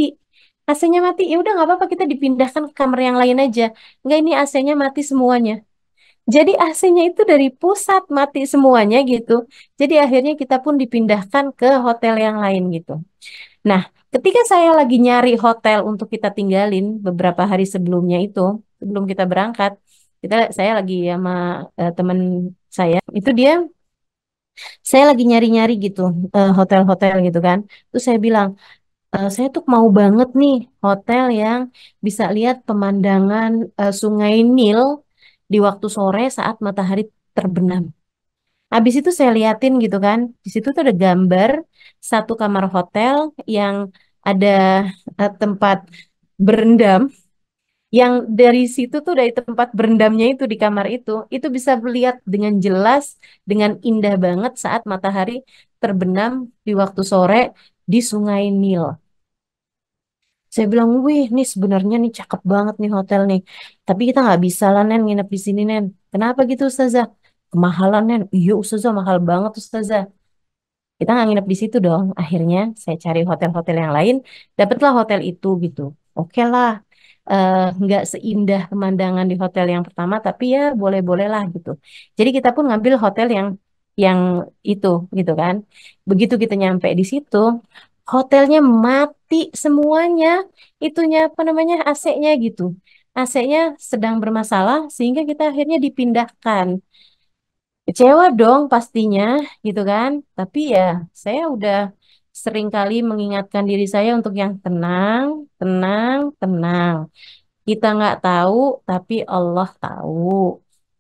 Speaker 1: AC-nya mati, ya udah nggak apa-apa kita dipindahkan ke kamar yang lain aja. Enggak ini AC-nya mati semuanya. Jadi AC-nya itu dari pusat mati semuanya gitu. Jadi akhirnya kita pun dipindahkan ke hotel yang lain gitu. Nah, ketika saya lagi nyari hotel untuk kita tinggalin beberapa hari sebelumnya itu, sebelum kita berangkat, kita saya lagi sama uh, teman saya, itu dia saya lagi nyari-nyari gitu eh, hotel-hotel uh, gitu kan. Terus saya bilang, uh, saya tuh mau banget nih hotel yang bisa lihat pemandangan uh, Sungai Nil di waktu sore saat matahari terbenam. Habis itu saya liatin gitu kan, di situ tuh ada gambar satu kamar hotel yang ada uh, tempat berendam yang dari situ tuh dari tempat berendamnya itu di kamar itu itu bisa melihat dengan jelas dengan indah banget saat matahari terbenam di waktu sore di Sungai Nil. Saya bilang, wih, nih sebenarnya nih cakep banget nih hotel nih. Tapi kita nggak bisa lah, Nen, nginep di sini, Nen. Kenapa gitu, Ustazah? Kemahalan, Nen. Iya, Ustazah, mahal banget, Ustazah. Kita nggak nginep di situ dong. Akhirnya saya cari hotel-hotel yang lain, dapatlah hotel itu gitu. Oke lah, eh, nggak uh, seindah pemandangan di hotel yang pertama, tapi ya boleh-boleh lah gitu. Jadi kita pun ngambil hotel yang yang itu gitu kan. Begitu kita nyampe di situ, hotelnya mat mati semuanya itunya apa namanya AC-nya gitu. AC-nya sedang bermasalah sehingga kita akhirnya dipindahkan. Kecewa dong pastinya gitu kan. Tapi ya saya udah kali mengingatkan diri saya untuk yang tenang, tenang, tenang. Kita nggak tahu tapi Allah tahu.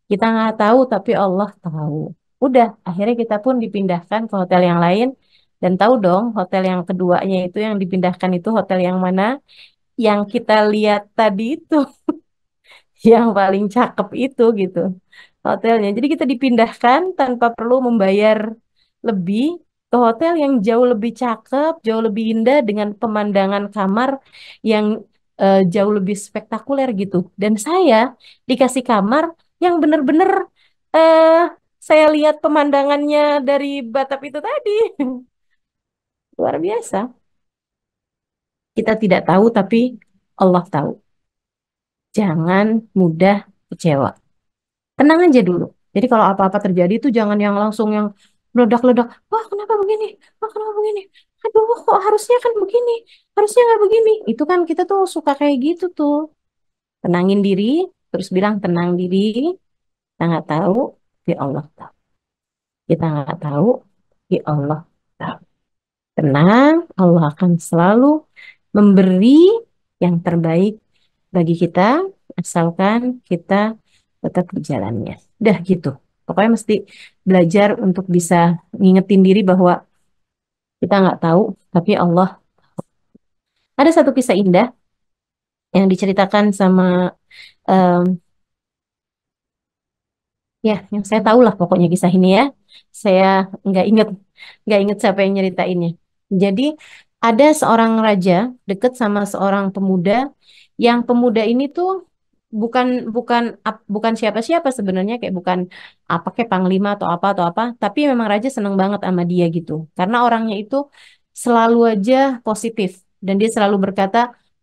Speaker 1: Kita nggak tahu tapi Allah tahu. Udah, akhirnya kita pun dipindahkan ke hotel yang lain dan tahu dong hotel yang keduanya itu yang dipindahkan itu hotel yang mana? Yang kita lihat tadi itu. <laughs> yang paling cakep itu gitu hotelnya. Jadi kita dipindahkan tanpa perlu membayar lebih ke hotel yang jauh lebih cakep, jauh lebih indah dengan pemandangan kamar yang uh, jauh lebih spektakuler gitu. Dan saya dikasih kamar yang benar-benar uh, eh, saya lihat pemandangannya dari batap itu tadi. <laughs> Luar biasa. Kita tidak tahu tapi Allah tahu. Jangan mudah kecewa. Tenang aja dulu. Jadi kalau apa-apa terjadi itu jangan yang langsung yang meledak-ledak. Wah kenapa begini? Wah kenapa begini? Aduh kok harusnya kan begini? Harusnya nggak begini. Itu kan kita tuh suka kayak gitu tuh. Tenangin diri, terus bilang tenang diri. Kita nggak tahu, ya Allah tahu. Kita nggak tahu, ya Allah tahu. Tenang, Allah akan selalu memberi yang terbaik bagi kita, asalkan kita tetap di jalannya. Dah gitu. Pokoknya mesti belajar untuk bisa ngingetin diri bahwa kita nggak tahu, tapi Allah ada satu kisah indah yang diceritakan sama um, ya yang saya tahu lah, pokoknya kisah ini ya saya nggak inget nggak inget siapa yang nyeritainnya jadi ada seorang raja deket sama seorang pemuda yang pemuda ini tuh bukan bukan bukan siapa-siapa sebenarnya kayak bukan apa ah, kayak panglima atau apa atau apa tapi memang raja seneng banget sama dia gitu karena orangnya itu selalu aja positif dan dia selalu berkata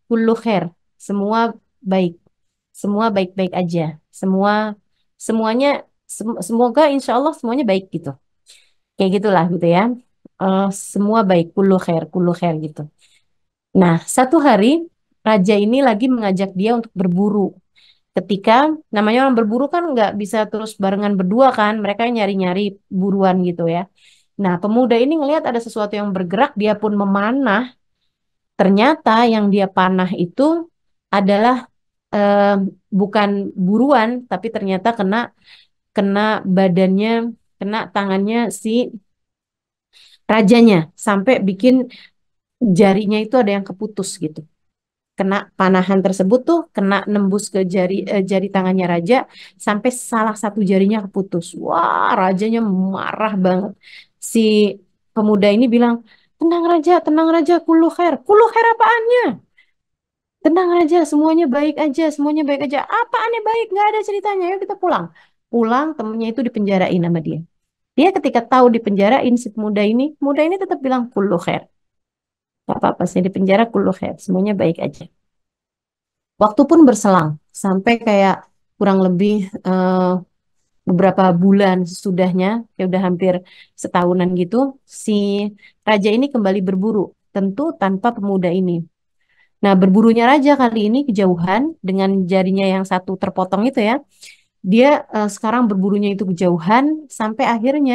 Speaker 1: kullu khair semua baik semua baik-baik aja semua semuanya sem semoga insya Allah semuanya baik gitu kayak gitulah gitu ya uh, semua baik kulu khair kulu khair gitu nah satu hari raja ini lagi mengajak dia untuk berburu ketika namanya orang berburu kan nggak bisa terus barengan berdua kan mereka nyari-nyari buruan gitu ya nah pemuda ini ngelihat ada sesuatu yang bergerak dia pun memanah ternyata yang dia panah itu adalah eh, bukan buruan tapi ternyata kena kena badannya kena tangannya si rajanya sampai bikin jarinya itu ada yang keputus gitu. Kena panahan tersebut tuh kena nembus ke jari eh, jari tangannya raja sampai salah satu jarinya keputus. Wah, rajanya marah banget. Si pemuda ini bilang, "Tenang raja, tenang raja, kulu khair." Kulu khair apaannya? Tenang raja, semuanya baik aja, semuanya baik aja. Apa aneh baik? Nggak ada ceritanya. Yuk kita pulang. Pulang, temennya itu dipenjarain sama dia. Dia ketika tahu di penjara insip muda ini, muda ini tetap bilang kullu khair. Gak apa-apa, sih, di penjara kullu khair, semuanya baik aja. Waktu pun berselang, sampai kayak kurang lebih uh, beberapa bulan sesudahnya, ya udah hampir setahunan gitu, si raja ini kembali berburu, tentu tanpa pemuda ini. Nah, berburunya raja kali ini kejauhan dengan jarinya yang satu terpotong itu ya dia uh, sekarang berburunya itu kejauhan sampai akhirnya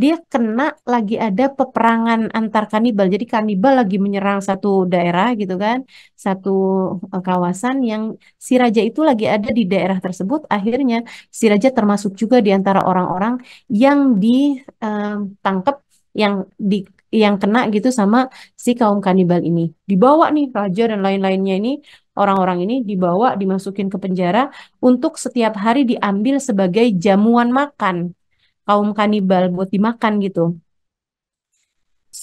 Speaker 1: dia kena lagi ada peperangan antar kanibal. Jadi kanibal lagi menyerang satu daerah gitu kan, satu uh, kawasan yang si raja itu lagi ada di daerah tersebut. Akhirnya si raja termasuk juga di antara orang-orang yang ditangkap eh, yang di yang kena gitu sama si kaum kanibal ini. Dibawa nih raja dan lain-lainnya ini orang-orang ini dibawa dimasukin ke penjara untuk setiap hari diambil sebagai jamuan makan kaum kanibal buat dimakan gitu.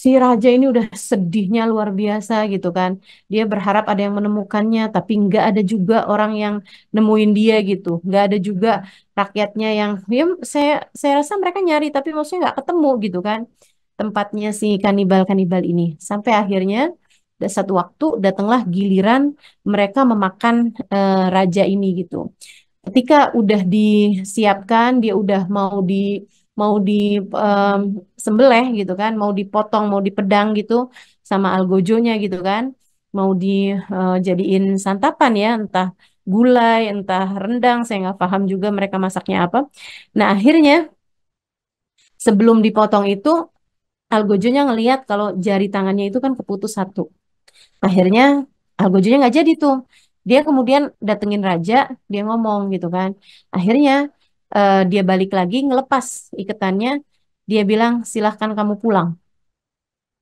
Speaker 1: Si raja ini udah sedihnya luar biasa gitu kan. Dia berharap ada yang menemukannya tapi nggak ada juga orang yang nemuin dia gitu. Nggak ada juga rakyatnya yang ya saya saya rasa mereka nyari tapi maksudnya nggak ketemu gitu kan tempatnya si kanibal-kanibal ini. Sampai akhirnya satu waktu datanglah giliran mereka memakan e, raja ini gitu. Ketika udah disiapkan, dia udah mau di mau di e, sembelih gitu kan, mau dipotong, mau dipedang gitu sama algojonya gitu kan, mau dijadiin eh, santapan ya entah gulai, entah rendang, saya nggak paham juga mereka masaknya apa. Nah akhirnya sebelum dipotong itu algojonya ngelihat kalau jari tangannya itu kan keputus satu. Akhirnya algojonya nggak jadi tuh. Dia kemudian datengin raja, dia ngomong gitu kan. Akhirnya uh, dia balik lagi ngelepas iketannya. Dia bilang silahkan kamu pulang.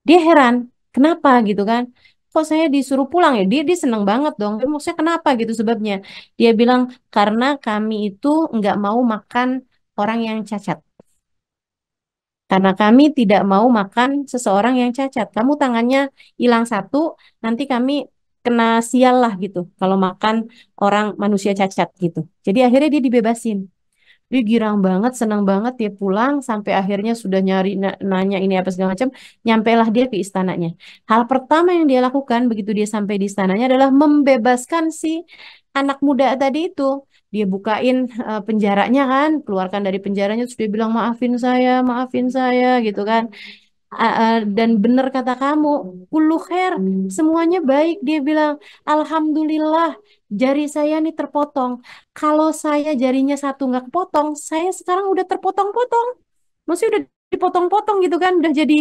Speaker 1: Dia heran, kenapa gitu kan? Kok saya disuruh pulang ya? Dia dia seneng banget dong. Eh, maksudnya kenapa gitu sebabnya? Dia bilang karena kami itu nggak mau makan orang yang cacat. Karena kami tidak mau makan seseorang yang cacat. Kamu tangannya hilang satu, nanti kami kena sial lah gitu. Kalau makan orang manusia cacat gitu. Jadi akhirnya dia dibebasin. Dia girang banget, senang banget dia pulang sampai akhirnya sudah nyari nanya ini apa segala macam, nyampailah dia ke istananya. Hal pertama yang dia lakukan begitu dia sampai di istananya adalah membebaskan si anak muda tadi itu dia bukain uh, penjaranya kan, keluarkan dari penjaranya terus dia bilang maafin saya, maafin saya gitu kan. Uh, uh, dan benar kata kamu, kullu semuanya baik. Dia bilang, alhamdulillah jari saya nih terpotong. Kalau saya jarinya satu nggak potong, saya sekarang udah terpotong-potong. Maksudnya udah dipotong-potong gitu kan, udah jadi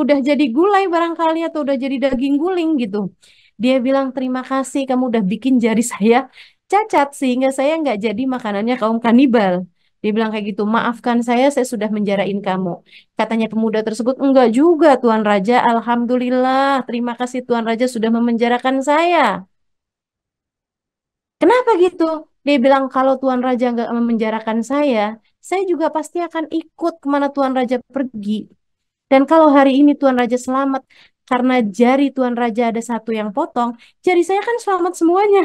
Speaker 1: udah jadi gulai barangkali atau udah jadi daging guling gitu. Dia bilang terima kasih kamu udah bikin jari saya cacat sehingga saya nggak jadi makanannya kaum kanibal. Dia bilang kayak gitu, maafkan saya, saya sudah menjarain kamu. Katanya pemuda tersebut, enggak juga Tuan Raja, Alhamdulillah, terima kasih Tuan Raja sudah memenjarakan saya. Kenapa gitu? Dia bilang, kalau Tuan Raja enggak memenjarakan saya, saya juga pasti akan ikut kemana Tuan Raja pergi. Dan kalau hari ini Tuan Raja selamat, karena jari Tuan Raja ada satu yang potong, jari saya kan selamat semuanya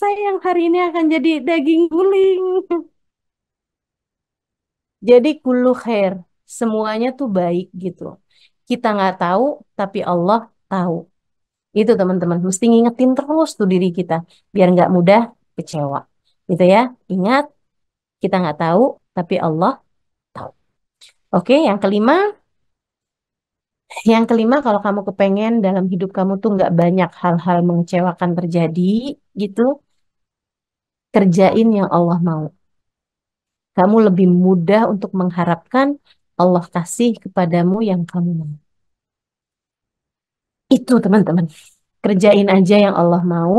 Speaker 1: sayang hari ini akan jadi daging guling. Jadi kuluh khair, semuanya tuh baik gitu. Kita nggak tahu, tapi Allah tahu. Itu teman-teman, mesti ngingetin terus tuh diri kita, biar nggak mudah kecewa. Gitu ya, ingat, kita nggak tahu, tapi Allah tahu. Oke, yang kelima, yang kelima, kalau kamu kepengen dalam hidup kamu tuh nggak banyak hal-hal mengecewakan terjadi, gitu kerjain yang Allah mau kamu lebih mudah untuk mengharapkan Allah kasih kepadamu yang kamu mau itu teman-teman kerjain aja yang Allah mau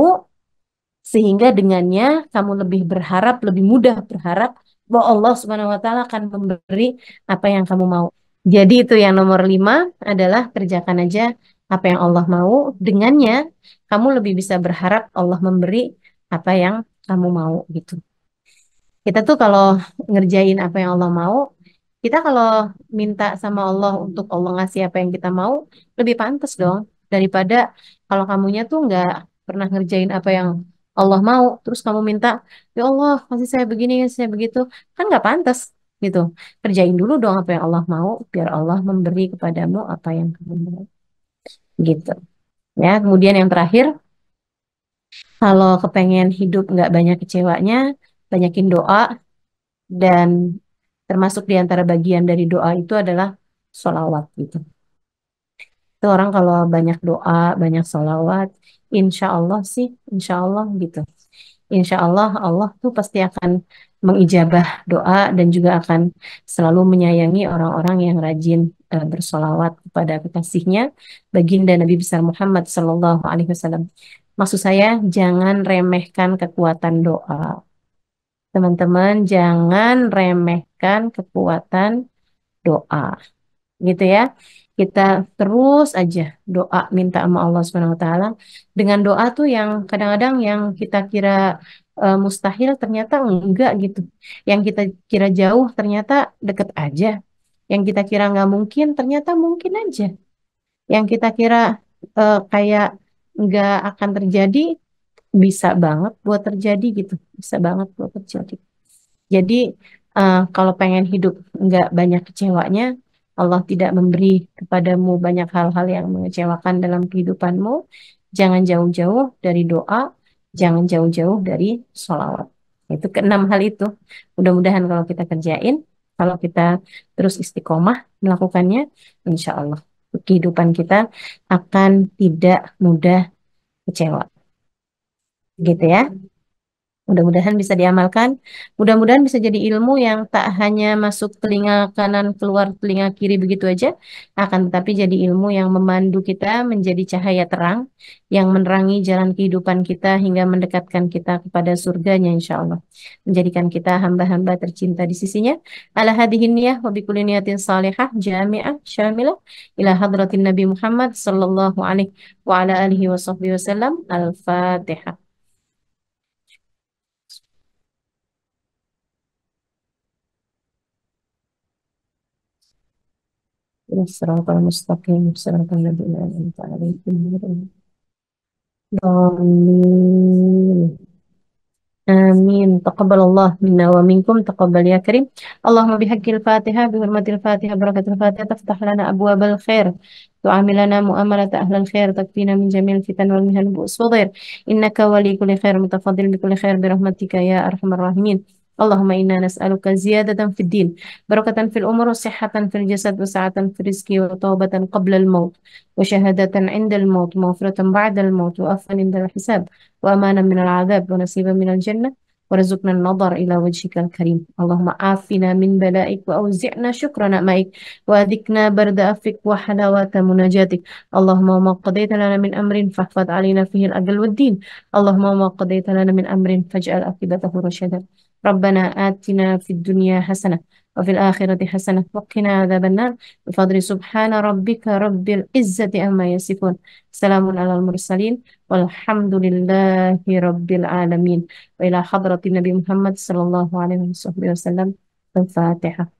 Speaker 1: sehingga dengannya kamu lebih berharap lebih mudah berharap bahwa Allah Subhanahu wa taala akan memberi apa yang kamu mau. Jadi itu yang nomor lima adalah kerjakan aja apa yang Allah mau, dengannya kamu lebih bisa berharap Allah memberi apa yang kamu mau gitu. Kita tuh kalau ngerjain apa yang Allah mau, kita kalau minta sama Allah untuk Allah ngasih apa yang kita mau, lebih pantas dong daripada kalau kamunya tuh nggak pernah ngerjain apa yang Allah mau, terus kamu minta, ya Allah kasih saya begini, saya begitu, kan nggak pantas gitu. Kerjain dulu dong apa yang Allah mau, biar Allah memberi kepadamu apa yang kamu mau gitu ya kemudian yang terakhir kalau kepengen hidup nggak banyak kecewanya banyakin doa dan termasuk diantara bagian dari doa itu adalah sholawat gitu itu orang kalau banyak doa banyak sholawat insya Allah sih insya Allah gitu insya Allah Allah tuh pasti akan mengijabah doa dan juga akan selalu menyayangi orang-orang yang rajin Eh, bersolawat kepada kekasihnya baginda Nabi besar Muhammad Shallallahu Alaihi Wasallam. Maksud saya jangan remehkan kekuatan doa, teman-teman jangan remehkan kekuatan doa, gitu ya. Kita terus aja doa minta sama Allah Subhanahu Wa Taala. Dengan doa tuh yang kadang-kadang yang kita kira uh, mustahil ternyata enggak gitu. Yang kita kira jauh ternyata deket aja yang kita kira nggak mungkin ternyata mungkin aja yang kita kira uh, kayak nggak akan terjadi bisa banget buat terjadi gitu bisa banget buat terjadi jadi uh, kalau pengen hidup nggak banyak kecewanya Allah tidak memberi kepadamu banyak hal-hal yang mengecewakan dalam kehidupanmu jangan jauh-jauh dari doa jangan jauh-jauh dari sholawat itu keenam hal itu mudah-mudahan kalau kita kerjain kalau kita terus istiqomah melakukannya, insya Allah kehidupan kita akan tidak mudah kecewa. Gitu ya. Mudah-mudahan bisa diamalkan. Mudah-mudahan bisa jadi ilmu yang tak hanya masuk telinga kanan, keluar telinga kiri begitu aja, akan tetapi jadi ilmu yang memandu kita menjadi cahaya terang, yang menerangi jalan kehidupan kita hingga mendekatkan kita kepada surganya insya Allah. Menjadikan kita hamba-hamba tercinta di sisinya. Ala hadihin niyah wa bikulli niyatin salihah jami'ah syamilah ila hadratin Nabi Muhammad sallallahu alaihi wa ala alihi wa sahbihi wasallam. Al-Fatihah. Amin. Taqabbal Allah minna wa minkum. Taqabbal ya Karim. Allahumma bihaqqi al-Fatiha, bihurmati al-Fatiha, barakat al-Fatiha, taftah khair Tu'amilana mu'amalat ahl khair takfina min jamil fitan wal mihan bu'us wadir. Innaka wali khair, mutafadil bi kuli khair, birahmatika ya arhamar rahimin. اللهم إنا نسألك زيادة في الدين بركة في الأمر وصحة في الجسد وسعة في الرزق وطوبة قبل الموت وشهادة عند الموت ومغفرة بعد الموت وأفا عند الحساب وأمانا من العذاب ونصيبا من الجنة ورزقنا النظر إلى وجهك الكريم اللهم عافنا من بلائك وأوزعنا شكر نعمائك وأذكنا برد أفك وحلاوة مناجاتك اللهم ما قضيت لنا من أمر فاحفظ علينا فيه الأجل والدين اللهم ما قضيت لنا من أمر فاجعل عاقبته رشدا ربنا آتنا في الدنيا حسنة وفي الآخرة حسنة وقنا عذاب النار بفضل سبحان ربك رب العزة أما يصفون سلام على المرسلين والحمد لله رب العالمين وإلى حضرة النبي محمد صلى الله عليه وسلم الفاتحة